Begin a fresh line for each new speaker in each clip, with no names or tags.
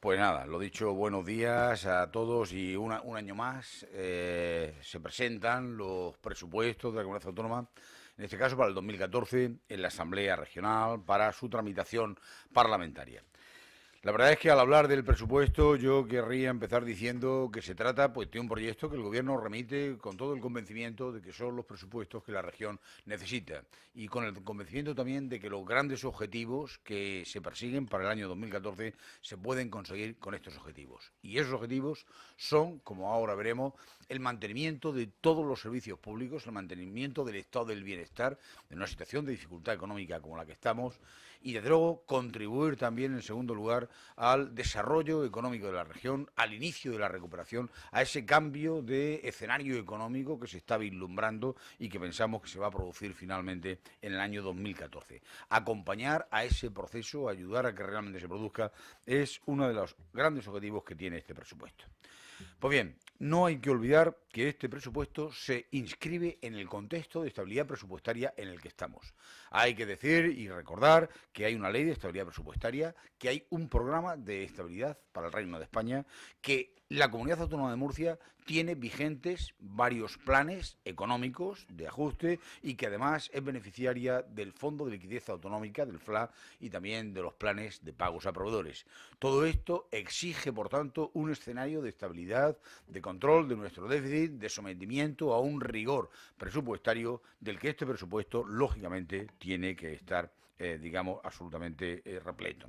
Pues nada, lo dicho, buenos días a todos y un año más eh, se presentan los presupuestos de la Comunidad Autónoma, en este caso para el 2014, en la Asamblea Regional para su tramitación parlamentaria. La verdad es que al hablar del presupuesto yo querría empezar diciendo que se trata pues, de un proyecto que el Gobierno remite con todo el convencimiento de que son los presupuestos que la región necesita y con el convencimiento también de que los grandes objetivos que se persiguen para el año 2014 se pueden conseguir con estos objetivos. Y esos objetivos son, como ahora veremos, el mantenimiento de todos los servicios públicos, el mantenimiento del estado del bienestar en una situación de dificultad económica como la que estamos y desde luego contribuir también en segundo lugar al desarrollo económico de la región, al inicio de la recuperación, a ese cambio de escenario económico que se está vislumbrando y que pensamos que se va a producir finalmente en el año 2014. Acompañar a ese proceso, ayudar a que realmente se produzca, es uno de los grandes objetivos que tiene este presupuesto. Pues bien, no hay que olvidar que este presupuesto se inscribe en el contexto de estabilidad presupuestaria en el que estamos. Hay que decir y recordar que hay una ley de estabilidad presupuestaria, que hay un programa de estabilidad para el Reino de España, que la comunidad autónoma de Murcia tiene vigentes varios planes económicos de ajuste y que además es beneficiaria del Fondo de Liquidez Autonómica, del FLA, y también de los planes de pagos a proveedores. Todo esto exige, por tanto, un escenario de estabilidad, de control de nuestro déficit, de sometimiento a un rigor presupuestario del que este presupuesto, lógicamente, tiene que estar eh, digamos, absolutamente eh, repleto.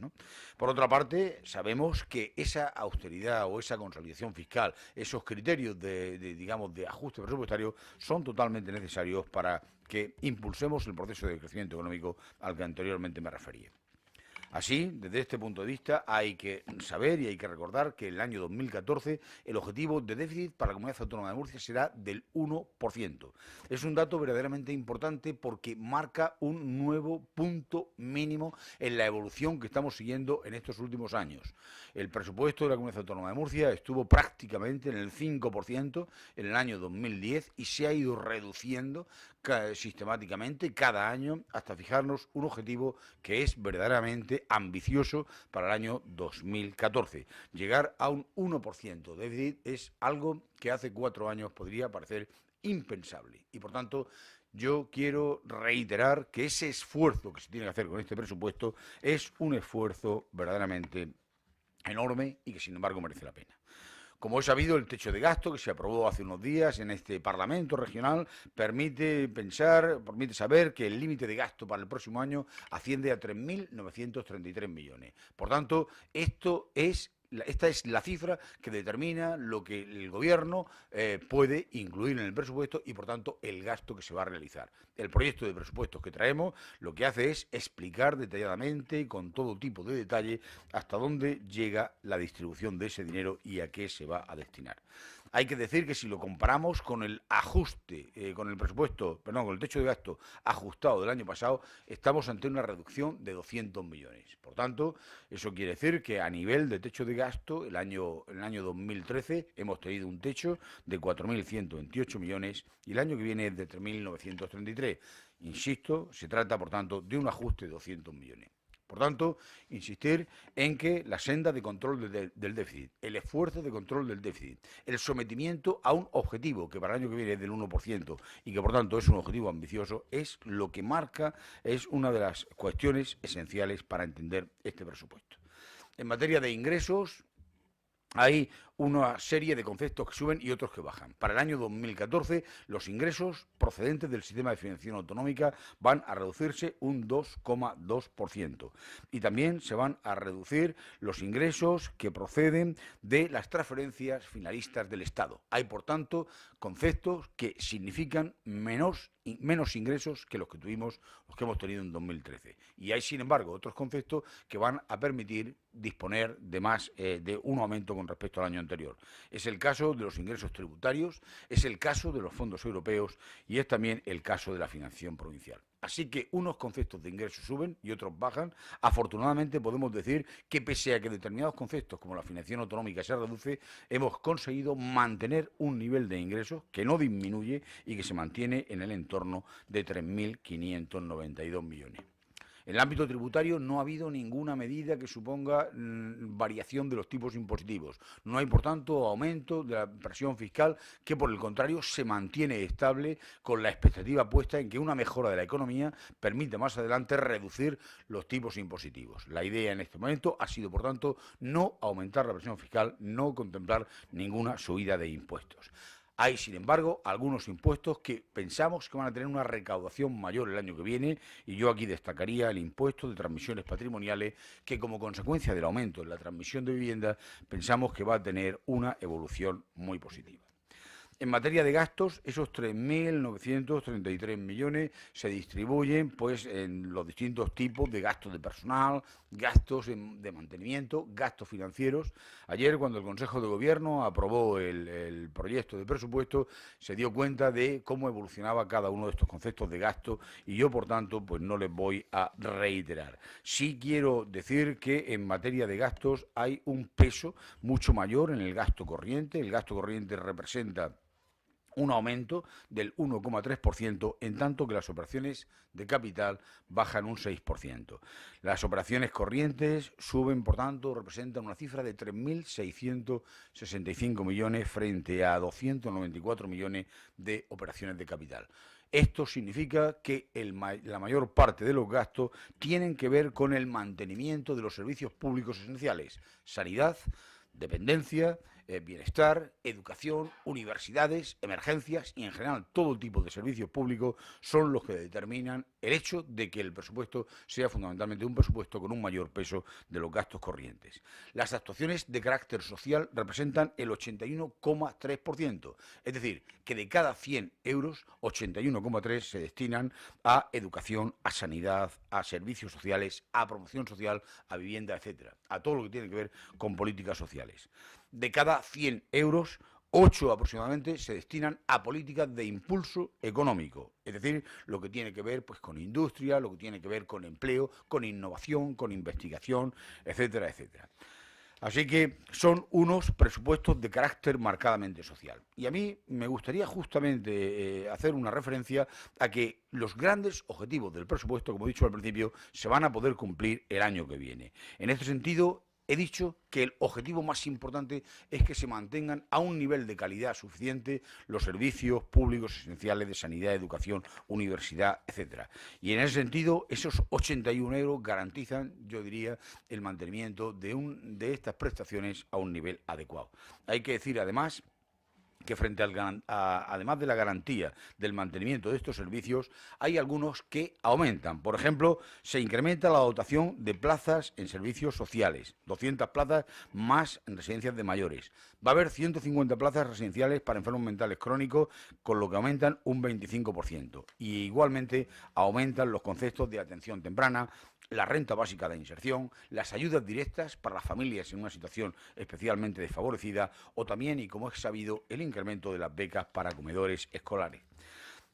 Por otra parte, sabemos que esa austeridad o esa consolidación fiscal, esos criterios de, de digamos, de ajuste presupuestario son totalmente necesarios para que impulsemos el proceso de crecimiento económico al que anteriormente me refería. Así, desde este punto de vista, hay que saber y hay que recordar que en el año 2014 el objetivo de déficit para la Comunidad Autónoma de Murcia será del 1%. Es un dato verdaderamente importante porque marca un nuevo punto mínimo en la evolución que estamos siguiendo en estos últimos años. El presupuesto de la Comunidad Autónoma de Murcia estuvo prácticamente en el 5% en el año 2010 y se ha ido reduciendo sistemáticamente cada año hasta fijarnos un objetivo que es verdaderamente ambicioso para el año 2014. Llegar a un 1% de déficit es algo que hace cuatro años podría parecer impensable. Y por tanto, yo quiero reiterar que ese esfuerzo que se tiene que hacer con este presupuesto es un esfuerzo verdaderamente enorme y que sin embargo merece la pena. Como he sabido, el techo de gasto que se aprobó hace unos días en este Parlamento regional permite pensar, permite saber que el límite de gasto para el próximo año asciende a 3.933 millones. Por tanto, esto es esta es la cifra que determina lo que el gobierno eh, puede incluir en el presupuesto y, por tanto, el gasto que se va a realizar. El proyecto de presupuestos que traemos lo que hace es explicar detalladamente, con todo tipo de detalle, hasta dónde llega la distribución de ese dinero y a qué se va a destinar. Hay que decir que si lo comparamos con el ajuste, eh, con el presupuesto, perdón, con el techo de gasto ajustado del año pasado, estamos ante una reducción de 200 millones. Por tanto, eso quiere decir que a nivel de techo de gasto, el año, el año 2013 hemos tenido un techo de 4.128 millones y el año que viene es de 3.933. Insisto, se trata, por tanto, de un ajuste de 200 millones. Por tanto, insistir en que la senda de control del déficit, el esfuerzo de control del déficit, el sometimiento a un objetivo que para el año que viene es del 1% y que por tanto es un objetivo ambicioso, es lo que marca, es una de las cuestiones esenciales para entender este presupuesto. En materia de ingresos, hay una serie de conceptos que suben y otros que bajan. Para el año 2014, los ingresos procedentes del sistema de financiación autonómica van a reducirse un 2,2%. Y también se van a reducir los ingresos que proceden de las transferencias finalistas del Estado. Hay, por tanto, conceptos que significan menos menos ingresos que los que tuvimos, los que hemos tenido en 2013. Y hay, sin embargo, otros conceptos que van a permitir disponer de más, eh, de un aumento con respecto al año anterior. Es el caso de los ingresos tributarios, es el caso de los fondos europeos y es también el caso de la financiación provincial. Así que unos conceptos de ingresos suben y otros bajan. Afortunadamente podemos decir que pese a que determinados conceptos como la financiación autonómica se reduce, hemos conseguido mantener un nivel de ingresos que no disminuye y que se mantiene en el entorno de 3.592 millones. En el ámbito tributario no ha habido ninguna medida que suponga mm, variación de los tipos impositivos. No hay, por tanto, aumento de la presión fiscal que, por el contrario, se mantiene estable con la expectativa puesta en que una mejora de la economía permite más adelante reducir los tipos impositivos. La idea en este momento ha sido, por tanto, no aumentar la presión fiscal, no contemplar ninguna subida de impuestos. Hay, sin embargo, algunos impuestos que pensamos que van a tener una recaudación mayor el año que viene y yo aquí destacaría el impuesto de transmisiones patrimoniales que como consecuencia del aumento en la transmisión de viviendas pensamos que va a tener una evolución muy positiva en materia de gastos, esos 3.933 millones se distribuyen pues, en los distintos tipos de gastos de personal, gastos de mantenimiento, gastos financieros. Ayer, cuando el Consejo de Gobierno aprobó el, el proyecto de presupuesto, se dio cuenta de cómo evolucionaba cada uno de estos conceptos de gasto y yo, por tanto, pues no les voy a reiterar. Sí quiero decir que en materia de gastos hay un peso mucho mayor en el gasto corriente. El gasto corriente representa un aumento del 1,3%, en tanto que las operaciones de capital bajan un 6%. Las operaciones corrientes suben, por tanto, representan una cifra de 3.665 millones frente a 294 millones de operaciones de capital. Esto significa que la mayor parte de los gastos tienen que ver con el mantenimiento de los servicios públicos esenciales, sanidad, dependencia, eh, bienestar, educación, universidades, emergencias y en general todo tipo de servicios públicos son los que determinan el hecho de que el presupuesto sea fundamentalmente un presupuesto con un mayor peso de los gastos corrientes. Las actuaciones de carácter social representan el 81,3%, es decir, que de cada 100 euros, 81,3 se destinan a educación, a sanidad, a servicios sociales, a promoción social, a vivienda, etcétera, a todo lo que tiene que ver con políticas sociales de cada 100 euros, 8 aproximadamente se destinan a políticas de impulso económico, es decir, lo que tiene que ver pues con industria, lo que tiene que ver con empleo, con innovación, con investigación, etcétera, etcétera. Así que son unos presupuestos de carácter marcadamente social. Y a mí me gustaría justamente eh, hacer una referencia a que los grandes objetivos del presupuesto, como he dicho al principio, se van a poder cumplir el año que viene. En este sentido, he dicho que el objetivo más importante es que se mantengan a un nivel de calidad suficiente los servicios públicos esenciales de sanidad, educación, universidad, etcétera. Y en ese sentido, esos 81 euros garantizan, yo diría, el mantenimiento de, un, de estas prestaciones a un nivel adecuado. Hay que decir, además, que frente al, además de la garantía del mantenimiento de estos servicios, hay algunos que aumentan. Por ejemplo, se incrementa la dotación de plazas en servicios sociales, 200 plazas más en residencias de mayores. Va a haber 150 plazas residenciales para enfermos mentales crónicos, con lo que aumentan un 25%. Y igualmente aumentan los conceptos de atención temprana, la renta básica de inserción, las ayudas directas para las familias en una situación especialmente desfavorecida o también, y como es sabido, el incremento de las becas para comedores escolares.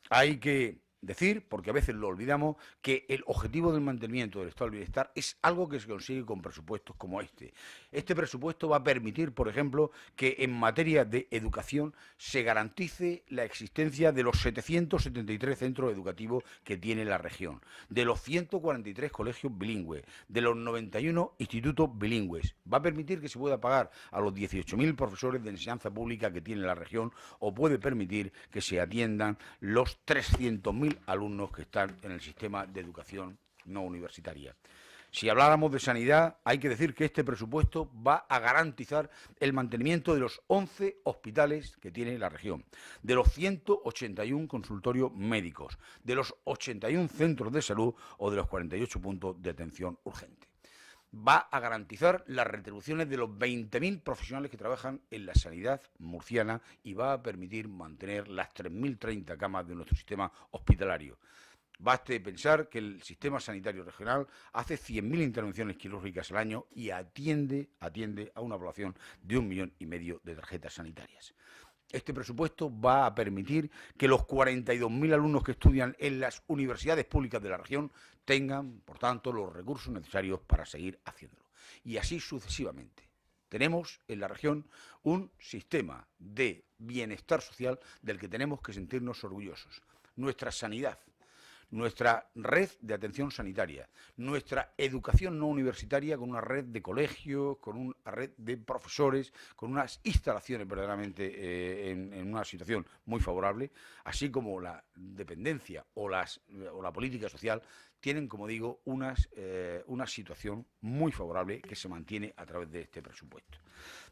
Hay que decir, porque a veces lo olvidamos, que el objetivo del mantenimiento del estado del bienestar es algo que se consigue con presupuestos como este. Este presupuesto va a permitir, por ejemplo, que en materia de educación se garantice la existencia de los 773 centros educativos que tiene la región, de los 143 colegios bilingües, de los 91 institutos bilingües. Va a permitir que se pueda pagar a los 18.000 profesores de enseñanza pública que tiene la región o puede permitir que se atiendan los 300.000 alumnos que están en el sistema de educación no universitaria. Si habláramos de sanidad, hay que decir que este presupuesto va a garantizar el mantenimiento de los 11 hospitales que tiene la región, de los 181 consultorios médicos, de los 81 centros de salud o de los 48 puntos de atención urgente va a garantizar las retribuciones de los 20.000 profesionales que trabajan en la sanidad murciana y va a permitir mantener las 3.030 camas de nuestro sistema hospitalario. Baste pensar que el sistema sanitario regional hace 100.000 intervenciones quirúrgicas al año y atiende, atiende a una población de un millón y medio de tarjetas sanitarias. Este presupuesto va a permitir que los 42.000 alumnos que estudian en las universidades públicas de la región tengan, por tanto, los recursos necesarios para seguir haciéndolo. Y así sucesivamente. Tenemos en la región un sistema de bienestar social del que tenemos que sentirnos orgullosos. Nuestra sanidad, nuestra red de atención sanitaria, nuestra educación no universitaria con una red de colegios, con una red de profesores, con unas instalaciones verdaderamente eh, en, una situación muy favorable, así como la dependencia o, la política social, tienen, como digo, eh, una situación muy favorable que se mantiene a través de este presupuesto.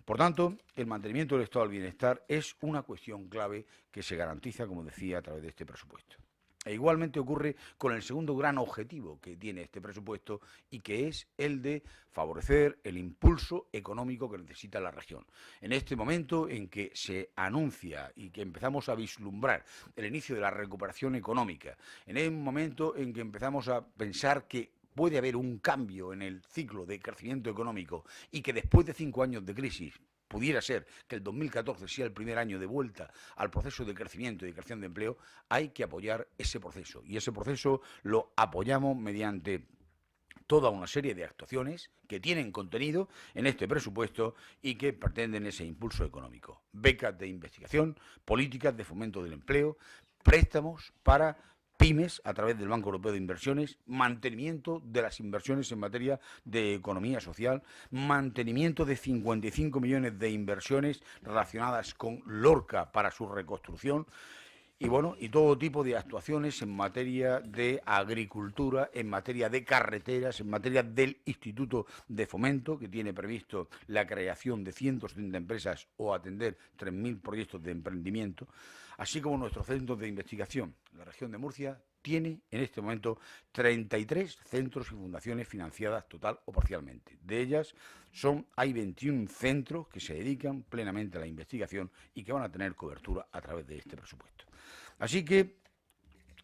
Por tanto, el mantenimiento del estado del bienestar es una cuestión clave que se garantiza, como decía, a través de este presupuesto. E igualmente ocurre con el segundo gran objetivo que tiene este presupuesto y que es el de favorecer el impulso económico que necesita la región. En este momento en que se anuncia y que empezamos a vislumbrar el inicio de la recuperación económica, en el momento en que empezamos a pensar que puede haber un cambio en el ciclo de crecimiento económico y que después de cinco años de crisis pudiera ser que el 2014 sea el primer año de vuelta al proceso de crecimiento y de creación de empleo, hay que apoyar ese proceso. Y ese proceso lo apoyamos mediante toda una serie de actuaciones que tienen contenido en este presupuesto y que pretenden ese impulso económico. Becas de investigación, políticas de fomento del empleo, préstamos para pymes a través del Banco Europeo de Inversiones, mantenimiento de las inversiones en materia de economía social, mantenimiento de 55 millones de inversiones relacionadas con Lorca para su reconstrucción, y bueno, y todo tipo de actuaciones en materia de agricultura, en materia de carreteras, en materia del Instituto de Fomento, que tiene previsto la creación de 170 empresas o atender 3.000 proyectos de emprendimiento, así como nuestros centros de investigación. La región de Murcia tiene en este momento 33 centros y fundaciones financiadas total o parcialmente. De ellas son hay 21 centros que se dedican plenamente a la investigación y que van a tener cobertura a través de este presupuesto. Así que,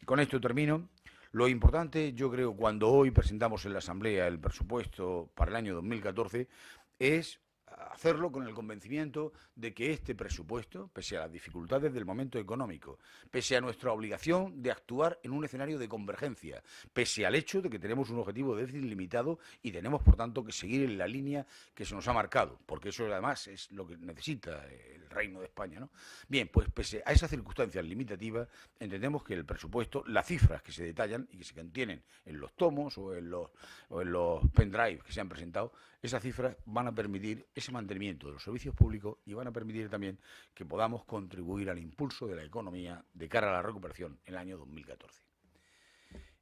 con esto termino. Lo importante, yo creo, cuando hoy presentamos en la Asamblea el presupuesto para el año 2014, es hacerlo con el convencimiento de que este presupuesto, pese a las dificultades del momento económico, pese a nuestra obligación de actuar en un escenario de convergencia, pese al hecho de que tenemos un objetivo de déficit limitado y tenemos, por tanto, que seguir en la línea que se nos ha marcado, porque eso además es lo que necesita el Reino de España. ¿no? Bien, pues pese a esas circunstancias limitativas, entendemos que el presupuesto, las cifras que se detallan y que se contienen en los tomos o en los, o en los pendrives que se han presentado, esas cifras van a permitir ese mantenimiento de los servicios públicos y van a permitir también que podamos contribuir al impulso de la economía de cara a la recuperación en el año 2014.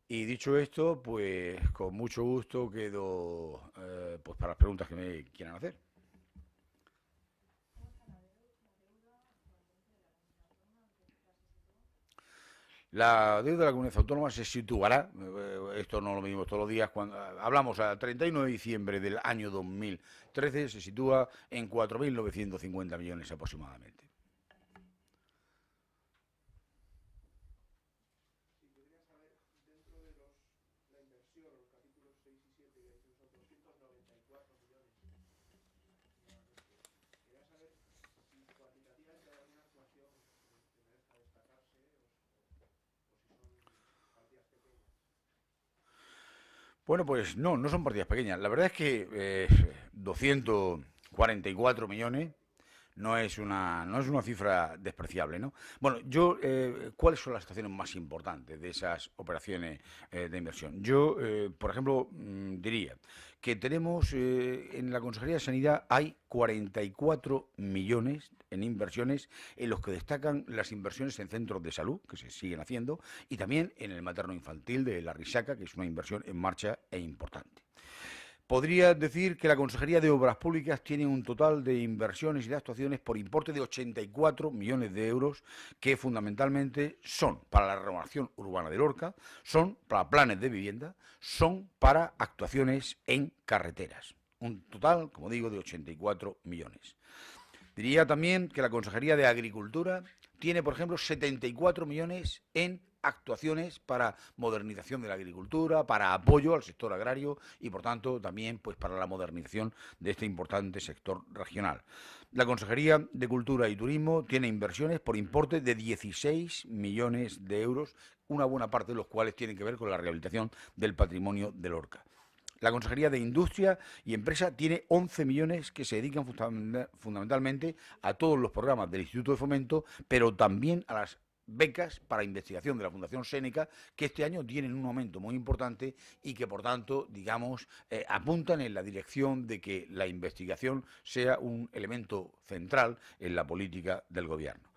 Y dicho esto, pues con mucho gusto quedo eh, pues para las preguntas que me quieran hacer. La deuda de la comunidad autónoma se situará, eh, esto no lo vimos todos los días, cuando hablamos al 31 de diciembre del año 2013 se sitúa en 4.950 millones aproximadamente. Bueno, pues no, no son partidas pequeñas. La verdad es que 244 eh, millones no es una, no es una cifra despreciable. ¿no? Bueno, yo, eh, ¿cuáles son las situaciones más importantes de esas operaciones eh, de inversión? Yo, eh, por ejemplo, mm, diría que tenemos en la Consejería de Sanidad hay 44 millones en inversiones en los que destacan las inversiones en centros de salud, que se siguen haciendo, y también en el materno infantil de la Risaca, que es una inversión en marcha e importante podría decir que la Consejería de Obras Públicas tiene un total de inversiones y de actuaciones por importe de 84 millones de euros, que fundamentalmente son para la renovación urbana de Lorca, son para planes de vivienda, son para actuaciones en carreteras. Un total, como digo, de 84 millones. Diría también que la Consejería de Agricultura tiene, por ejemplo, 74 millones en actuaciones para modernización de la agricultura, para apoyo al sector agrario y, por tanto, también pues, para la modernización de este importante sector regional. La Consejería de Cultura y Turismo tiene inversiones por importe de 16 millones de euros, una buena parte de los cuales tienen que ver con la rehabilitación del patrimonio de Orca. La Consejería de Industria y Empresa tiene 11 millones que se dedican fundamentalmente a todos los programas del Instituto de Fomento, pero también a las becas para investigación de la Fundación Séneca, que este año tienen un aumento muy importante y que, por tanto, digamos, eh, apuntan en la dirección de que la investigación sea un elemento central en la política del Gobierno.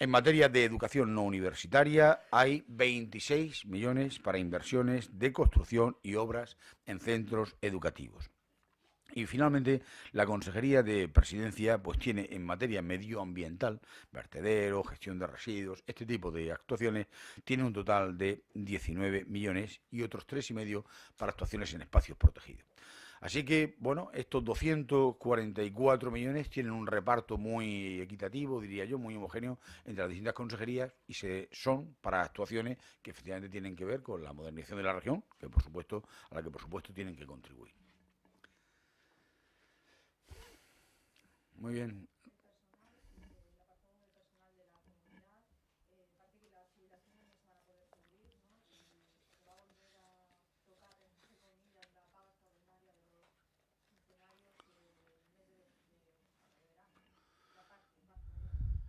En materia de educación no universitaria hay 26 millones para inversiones de construcción y obras en centros educativos. Y finalmente, la Consejería de Presidencia pues tiene en materia medioambiental, vertedero, gestión de residuos, este tipo de actuaciones, tiene un total de 19 millones y otros tres y medio para actuaciones en espacios protegidos. Así que, bueno, estos 244 millones tienen un reparto muy equitativo, diría yo, muy homogéneo entre las distintas consejerías y se son para actuaciones que efectivamente tienen que ver con la modernización de la región, que por supuesto, a la que por supuesto tienen que contribuir. Muy bien.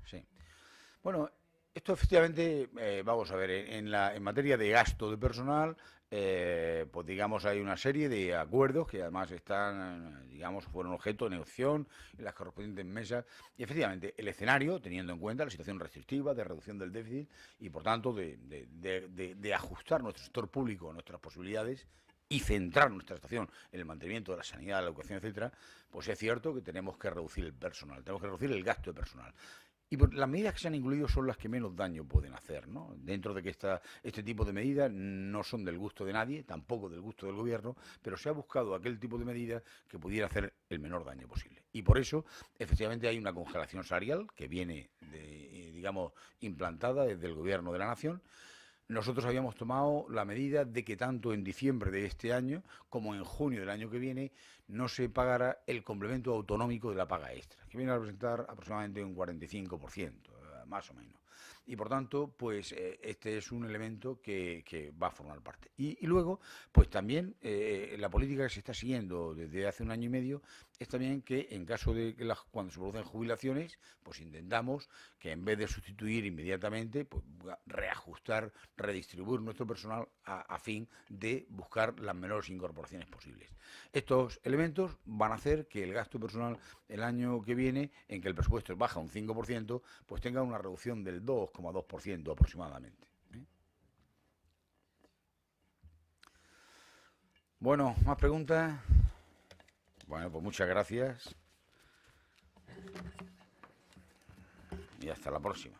Sí. Bueno, esto efectivamente, eh, vamos a ver, en, la, en materia de gasto de personal, eh, pues digamos, hay una serie de acuerdos que además están, digamos, fueron objeto de negociación en las correspondientes mesas. Y efectivamente, el escenario, teniendo en cuenta la situación restrictiva de reducción del déficit y, por tanto, de, ajustar nuestro sector público a nuestras posibilidades y centrar nuestra situación en el mantenimiento de la sanidad, la educación, etcétera, pues es cierto que tenemos que reducir el personal, tenemos que reducir el gasto de personal. Y las medidas que se han incluido son las que menos daño pueden hacer, ¿no? Dentro de que esta, este tipo de medidas no son del gusto de nadie, tampoco del gusto del gobierno, pero se ha buscado aquel tipo de medidas que pudiera hacer el menor daño posible. Y por eso, efectivamente, hay una congelación salarial que viene, eh, digamos, implantada desde el gobierno de la nación nosotros habíamos tomado la medida de que tanto en diciembre de este año como en junio del año que viene no se pagara el complemento autonómico de la paga extra, que viene a representar aproximadamente un 45%, eh, más o menos y por tanto, pues eh, este es un elemento que, va a formar parte. Y, luego, pues también eh, la política que se está siguiendo desde hace un año y medio es también que en caso de que cuando se producen jubilaciones, pues intentamos que en vez de sustituir inmediatamente, pues reajustar, redistribuir nuestro personal a, fin de buscar las menores incorporaciones posibles. Estos elementos van a hacer que el gasto personal el año que viene, en que el presupuesto baja un 5%, pues tenga una reducción del 2,2% aproximadamente. ¿eh? Bueno, ¿más preguntas? Bueno, pues muchas gracias. Y hasta la próxima.